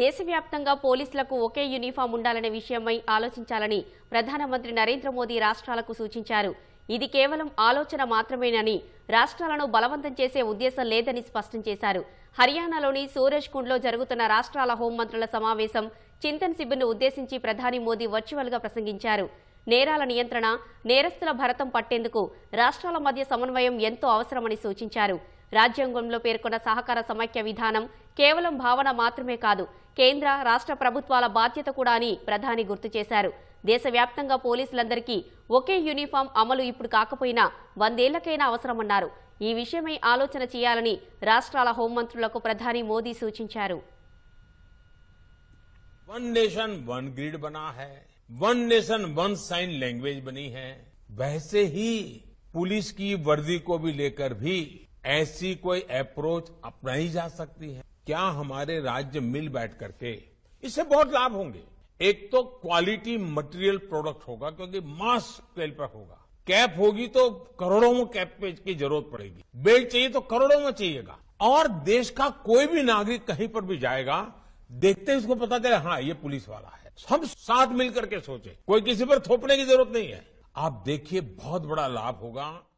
దేశవ్యాప్తంగా పోలీసులకు ఒకే యూనిఫామ్ ఉండాలనే విషయమై ఆలోచించాలని ప్రధానమంత్రి నరేంద్ర మోదీ రాష్ట్రాలకు సూచించారు ఇది కేవలం ఆలోచన మాత్రమేనని రాష్ట్రాలను బలవంతం చేసే ఉద్దేశం లేదని స్పష్టం చేశారు హర్యానాలోని కుండ్లో జరుగుతున్న రాష్ట్రాల హోంమంత్రుల సమావేశం చింతన్ సిబ్బును ఉద్దేశించి ప్రధాని మోదీ వర్చువల్గా ప్రసంగించారు నేరాల నియంత్రణ నేరస్తుల భరతం పట్టేందుకు రాష్ట్రాల మధ్య సమన్వయం ఎంతో అవసరమని సూచించారు రాజ్యాంగంలో పేర్కొన్న సహకార సమైక్య విధానం కేవలం భావన మాత్రమే కాదు కేంద్ర రాష్ట్ర ప్రభుత్వాల బాధ్యత కూడా అని ప్రధాని గుర్తు చేశారు దేశవ్యాప్తంగా పోలీసులందరికీ ఒకే యూనిఫామ్ అమలు ఇప్పుడు కాకపోయినా వందేళ్లకైనా అవసరమన్నారు ఈ విషయమై ఆలోచన చేయాలని రాష్ట్రాల హోంమంత్రులకు ప్రధాని మోదీ సూచించారు वन नेशन वन ग्रिड बना है one nation one sign language बनी है वैसे ही पुलिस की वर्दी को भी लेकर भी ऐसी कोई अप्रोच अपनाई जा सकती है क्या हमारे राज्य मिल बैठ करके इससे बहुत लाभ होंगे एक तो क्वालिटी मटेरियल प्रोडक्ट होगा क्योंकि मास स्केल पर होगा कैप होगी तो करोड़ों में कैप की जरूरत पड़ेगी बेल्ट चाहिए तो करोड़ों में चाहिएगा और देश का कोई भी नागरिक कहीं पर भी जाएगा देखते ही उसको पता चले हाँ ये पुलिस वाला है हम साथ मिलकर के सोचे कोई किसी पर थोपने की जरूरत नहीं है आप देखिए बहुत बड़ा लाभ होगा